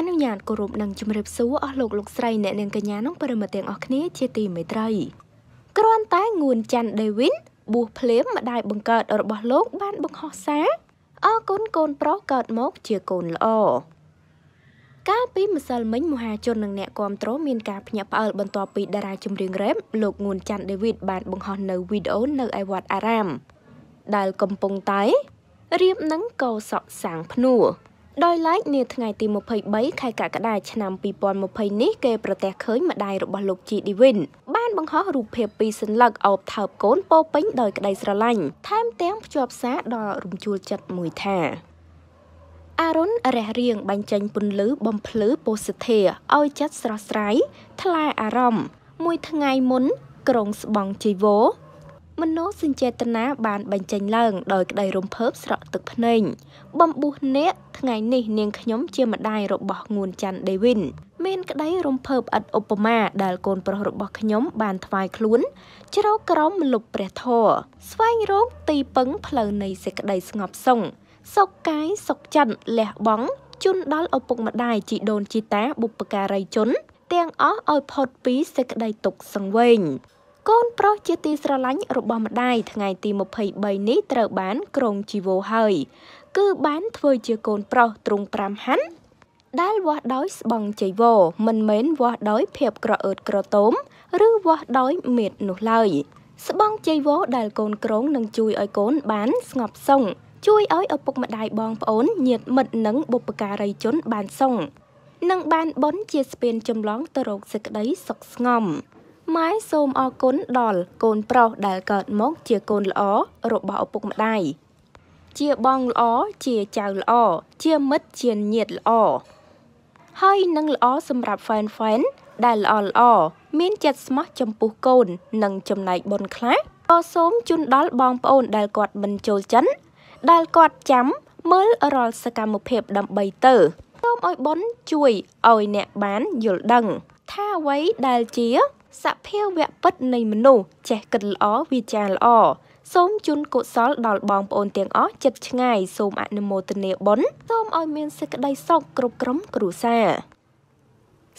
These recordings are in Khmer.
អនុញ្ញាតគោរពនិងជំរាបសួរអស់លោកលោកស្រីអ្នកនាងកញ្ញានិងប្រិមត្តទាំងអស់គ្នាជាទីមេត្រីគ្រាន់តែងួនច័ន្ទដេវីនបួសភ្លាមម្ដាយបង្កើតរបស់លោកបានបង្ហោះសារអរគុណកូនប្រុសកើតមកជាកូនល្អកាលពីម្សិលមិញមហាជននិងអ្នកគាំទ្រមានការភ្ញាក់ផ្អើលបន្ទាប់ពីតារាចម្រៀងរ៉េបលោកងួនច័ន្ទដេវីតបានបង្ហោះនៅវីដេអូនៅឯវត្តអារាមដែលកំពុងតែរៀបនឹងកោសក់សាងភ្នួរដោយឡែកនាថ្ងៃទី23ខែកក្កដាឆ្នាំ2020នេះគេប្រទះឃើញម្ដាយរបស់លោកជីឌីវិន បានបង្ហោះរូបភាពពីសន្លឹកអោបថើបកូនពោពេញដោយក្តីស្រឡាញ់ថែមទាំងភ្ជាប់សារដល់រំជួលចិត្តមួយថាអារុនរះរៀងបាញ់ចេញពន្លឺបំភ្លឺពោសិធាឲ្យចិត្តស្រស់ស្រាយថ្លាអារម្មណ៍មួយថ្ងៃមុនក្រុងស្បងជីវោមនោសញ្ចេតនាបានបញ្ចេញឡើងដោយក្តីរំភើបស្រក់ទឹកភ្នែកបំពុះអ្នកថ្ងៃនេះនាងខ្ញុំជាម្ដាយរបស់ងួនច័ន្ទដេវិនមានក្តីរំភើបឥតឧបមាដែលកូនប្រុសរបស់ខ្ញុំបានថ្វាយខ្លួនជ្រោកក្រមលុបព្រះធរស្វែងរកទីពឹងផ្លូវនៃសេចក្តីស្ងប់សុខសុខកាយសុខចិត្តលះបង់ជូនដល់ឪពុកម្ដាយជីដូនជីតាបុព្វការីជន ទាំងអស់ឲ្យផុតពីសេចក្តីទុក្ខសង្វេគកូនប្រុសជាទីស្រឡាញ់របស់ម្ដាយថ្ងៃទី23នេះត្រូវបានក្រុងជីវោហើយគឺបានធ្វើជាកូនប្រុសទ្រង់5ហាន់ដែលវាស់ដោយស្បង់ចីវរមិនមែនវាស់ដោយភាពក្រអឺតក្រទមឬវាស់ដោយមេតនោះឡើយស្បង់ចីវរដែលកូនក្រុងនឹងជួយឲ្យកូនបានស្ងប់សុងជួយឲ្យឪពុកម្ដាយបងប្អូនញាតិមិត្តនិងបុព្វការីជនបានសុងនិងបានបន់ជាស្ពានចម្លងទៅរកសេចក្តីសុខស្ងប់ម៉ែសូមអរគុណដល់កូនប្រុសដែលកើតមកជាកូនល្អរបស់ឪពុកម្ដាយជាបងល្អជាចៅល្អជាមិត្តជាញាតិល្អហើយនឹងល្អសម្រាប់ហ្វេនហ្វេនដែលល្អល្អមានចិត្តស្មោះចំពោះកូននិងចំណែកបុណ្យខ្លះក៏សូមជូនដល់បងប្អូនដែលគាត់មិនចូលចិត្តដែលគាត់ចាំ មើលរាល់សកម្មភាពដើម្បីទៅសូមឲ្យបុណ្យជួយឲ្យអ្នកបានយល់ដឹង ថាអ្វីដែលជាសភាវៈពិតនៃមនុស្សចេះគិតល្អវាចាល្អសូមជូនកុសលដល់បងប្អូនទាំងអស់ចិត្តឆ្ងាយសូមអនុមោទនាបុណ្យសូមឲ្យមានសេចក្តីសុខគ្រប់ក្រុមគ្រួសារ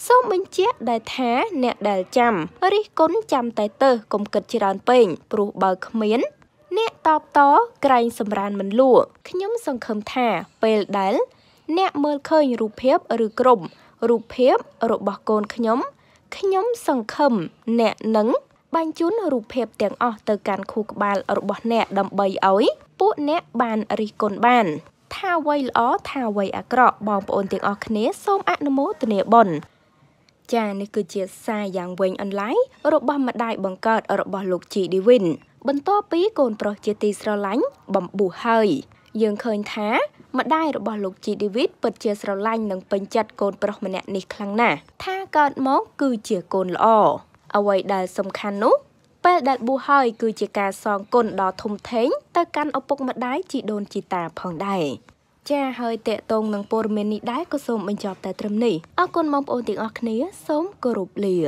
សូមបញ្ជាក់ដែលថា អ្នកដែលចាំរិះគន់ចាំតែទៅកុំគិតច្រើនពេកព្រោះបើគ្មាន អ្នកតបតក្រែងសម្រានមិនលួខ្ញុំសង្ឃឹមថាពេលដែល អ្នកមើលឃើញរូបភាពឬក្រុមរូបភាពរបស់កូនខ្ញុំខ្ញុំសង្ឃឹមអ្នកនឹងបញ្ជូនរូបភាពទាំងអស់ទៅកាន់ខួរក្បាលរបស់អ្នកដើម្បីឲ្យ ពួកអ្នកបានរិះគន់បាន ថាអ្វីល្អថាអ្វីអាក្រក់បងប្អូនទាំងអស់គ្នាសូមអនុមោទនាបុណ្យចានេះគឺជាសារយ៉ាងវែងអនឡាញរបស់ម្ដាយបង្កើតរបស់លោកជីឌីវិនបន្ទាប់ពីកូនប្រុសជាទីស្រឡាញ់បំពុះហើយយើងឃើញថាម្ដាយរបស់លោកជីឌីវីតពិតជាស្រឡាញ់និងពេញចិត្តកូនប្រុសម្នាក់នេះខ្លាំងណាស់ថាកើតមកគឺជាកូនល្អអ្វីដែលសំខាន់នោះពេលដែលបួសហើយ គឺជាការសងគុណដ៏ធំធេងទៅកាន់ឪពុកម្ដាយជីដូនជីតាផងដែរចាហើយតេតងនឹងព័ត៌មាននេះដែរក៏សូមបញ្ចប់តែត្រឹមនេះអរគុណបងប្អូនទាំងអស់គ្នាសូមគោរពលា